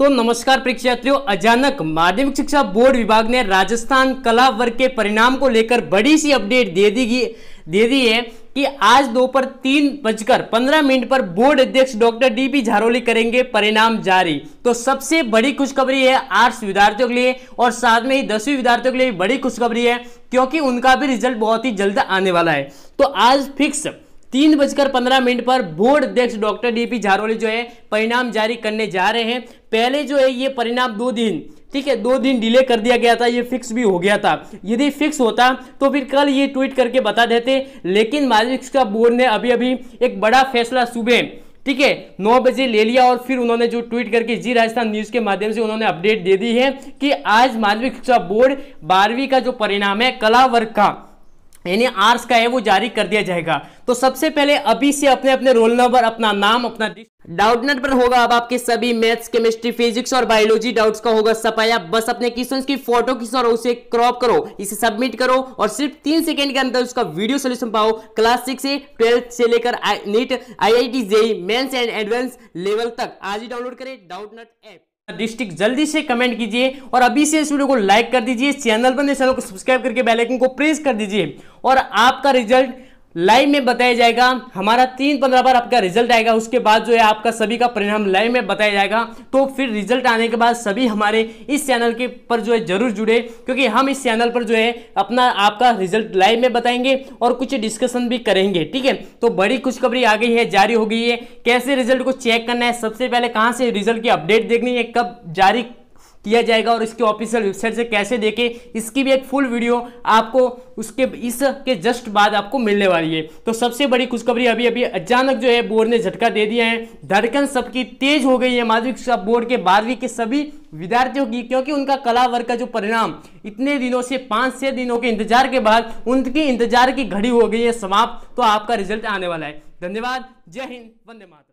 तो नमस्कार परीक्षार्थियों अचानक माध्यमिक शिक्षा बोर्ड विभाग ने राजस्थान कला वर्ग के परिणाम को लेकर बड़ी सी अपडेट दे दी दे दी है कि आज दोपहर तीन बजकर पंद्रह मिनट पर बोर्ड अध्यक्ष डॉक्टर डी पी झारोली करेंगे परिणाम जारी तो सबसे बड़ी खुशखबरी है आर्ट्स विद्यार्थियों के लिए और साथ में ही दसवीं विद्यार्थियों के लिए बड़ी खुशखबरी है क्योंकि उनका भी रिजल्ट बहुत ही जल्द आने वाला है तो आज फिक्स तीन बजकर पंद्रह मिनट पर बोर्ड अध्यक्ष डॉक्टर डी पी झारोली जो है परिणाम जारी करने जा रहे हैं पहले जो है ये परिणाम दो दिन ठीक है दो दिन डिले कर दिया गया था ये फिक्स भी हो गया था यदि फिक्स होता तो फिर कल ये ट्वीट करके बता देते लेकिन माध्यमिक शिक्षा बोर्ड ने अभी अभी एक बड़ा फैसला सुबह ठीक है नौ बजे ले लिया और फिर उन्होंने जो ट्वीट करके जी राजस्थान न्यूज़ के माध्यम से उन्होंने अपडेट दे दी है कि आज माध्यमिक शिक्षा बोर्ड बारहवीं का जो परिणाम है कला वर्ग का यानी आर्स का है वो जारी कर दिया जाएगा तो सबसे पहले अभी से अपने अपने रोल नंबर अपना नाम अपना डाउट नंबर पर होगा अब आपके सभी मैथ्स केमिस्ट्री फिजिक्स और बायोलॉजी डाउट्स का होगा सफाया बस अपने क्वेश्चंस की फोटो खींचो और उसे क्रॉप करो इसे सबमिट करो और सिर्फ तीन सेकंड के अंदर उसका वीडियो सोल्यूशन पाओ क्लास सिक्स से ट्वेल्थ से लेकर NEET I I T JEE and advance level तक आज ही डाउनलोड करें डाउट नट ऐप डिस्ट्रिक्ट जल्दी से कमेंट कीजिए और अभी से इस वीडियो को लाइक कर दीजिए चैनल पर चैनल को सब्सक्राइब करके बेल आइकन को प्रेस कर दीजिए और आपका रिजल्ट लाइव में बताया जाएगा हमारा तीन पंद्रह बार आपका रिजल्ट आएगा उसके बाद जो है आपका सभी का परिणाम लाइव में बताया जाएगा तो फिर रिजल्ट आने के बाद सभी हमारे इस चैनल के पर जो है जरूर जुड़े क्योंकि हम इस चैनल पर जो है अपना आपका रिजल्ट लाइव में बताएंगे और कुछ डिस्कशन भी करेंगे ठीक है तो बड़ी खुशखबरी आ गई है जारी हो गई है कैसे रिजल्ट को चेक करना है सबसे पहले कहाँ से रिजल्ट की अपडेट देखनी है कब जारी किया जाएगा और इसके ऑफिशियल वेबसाइट से कैसे देखें इसकी भी एक फुल वीडियो आपको उसके इस के जस्ट बाद आपको मिलने वाली है तो सबसे बड़ी खुशखबरी अभी अभी अचानक जो है बोर्ड ने झटका दे दिया है धड़कन सबकी तेज हो गई है माध्यमिक शिक्षा बोर्ड के बारहवीं के सभी विद्यार्थियों की क्योंकि उनका कला वर्ग का जो परिणाम इतने दिनों से पाँच छः दिनों के इंतजार के बाद उनकी इंतजार की घड़ी हो गई है समाप्त तो आपका रिजल्ट आने वाला है धन्यवाद जय हिंद वंदे मातरम